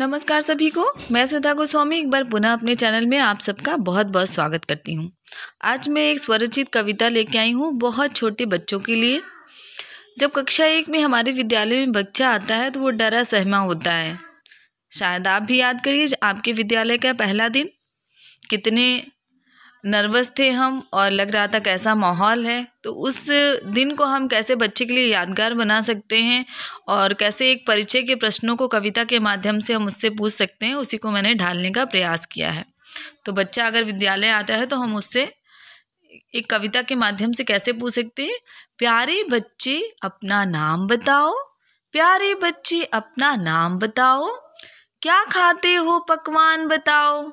नमस्कार सभी को मैं सुधा गोस्वामी एक बार पुनः अपने चैनल में आप सबका बहुत बहुत स्वागत करती हूँ आज मैं एक स्वरचित कविता लेके आई हूँ बहुत छोटे बच्चों के लिए जब कक्षा एक में हमारे विद्यालय में बच्चा आता है तो वो डरा सहमा होता है शायद आप भी याद करिए आपके विद्यालय का पहला दिन कितने नर्वस थे हम और लग रहा था कैसा माहौल है तो उस दिन को हम कैसे बच्चे के लिए यादगार बना सकते हैं और कैसे एक परिचय के प्रश्नों को कविता के माध्यम से हम उससे पूछ सकते हैं उसी को मैंने ढालने का प्रयास किया है तो बच्चा अगर विद्यालय आता है तो हम उससे एक कविता के माध्यम से कैसे पूछ सकते हैं प्यारे बच्चे अपना नाम बताओ प्यारे बच्चे अपना नाम बताओ क्या खाते हो पकवान बताओ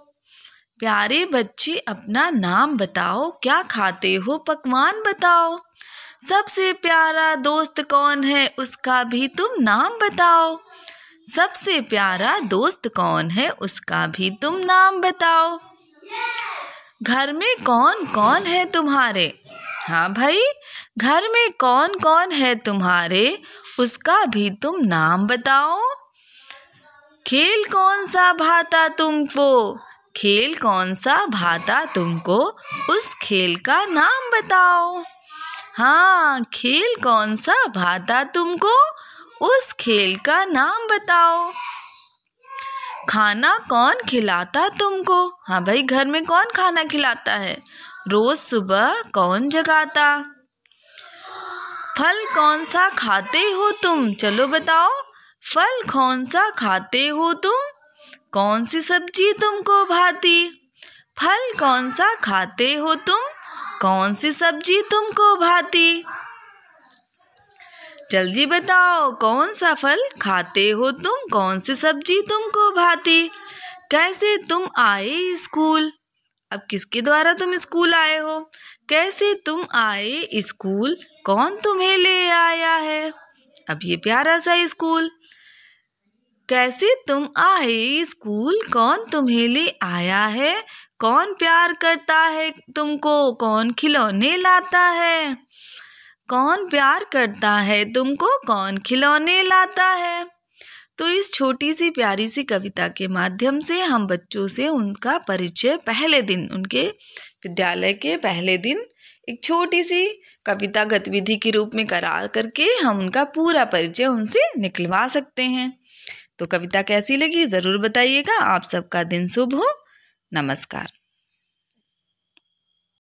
प्यारे बच्चे अपना नाम बताओ क्या खाते हो पकवान बताओ सबसे प्यारा दोस्त कौन है उसका भी तुम नाम बताओ सबसे प्यारा दोस्त कौन है उसका भी तुम नाम बताओ घर में कौन कौन है तुम्हारे हाँ भाई घर में कौन कौन है तुम्हारे उसका भी तुम नाम बताओ खेल कौन सा भाता तुमको खेल कौन सा भाता तुमको उस खेल का नाम बताओ हाँ खेल कौन सा भाता तुमको उस खेल का नाम बताओ खाना कौन खिलाता तुमको हाँ भाई घर में कौन खाना खिलाता है रोज सुबह कौन जगाता फल कौन सा खाते हो तुम चलो बताओ फल कौन सा खाते हो तुम कौन सी सब्जी तुमको भाती फल कौन सा खाते हो तुम कौन सी सब्जी तुमको भाती जल्दी बताओ कौन सा फल खाते हो तुम कौन सी सब्जी तुमको भाती कैसे तुम आए स्कूल अब किसके द्वारा तुम स्कूल आए हो कैसे तुम आए स्कूल कौन तुम्हें ले आया है अब ये प्यारा सा स्कूल कैसे तुम आए स्कूल कौन तुम्हें ले आया है कौन प्यार करता है तुमको कौन खिलौने लाता है कौन प्यार करता है तुमको कौन खिलौने लाता है तो इस छोटी सी प्यारी सी कविता के माध्यम से हम बच्चों से उनका परिचय पहले दिन उनके विद्यालय के पहले दिन एक छोटी सी कविता गतिविधि के रूप में करा करके हम उनका पूरा परिचय उनसे निकलवा सकते हैं तो कविता कैसी लगी ज़रूर बताइएगा आप सबका दिन शुभ हो नमस्कार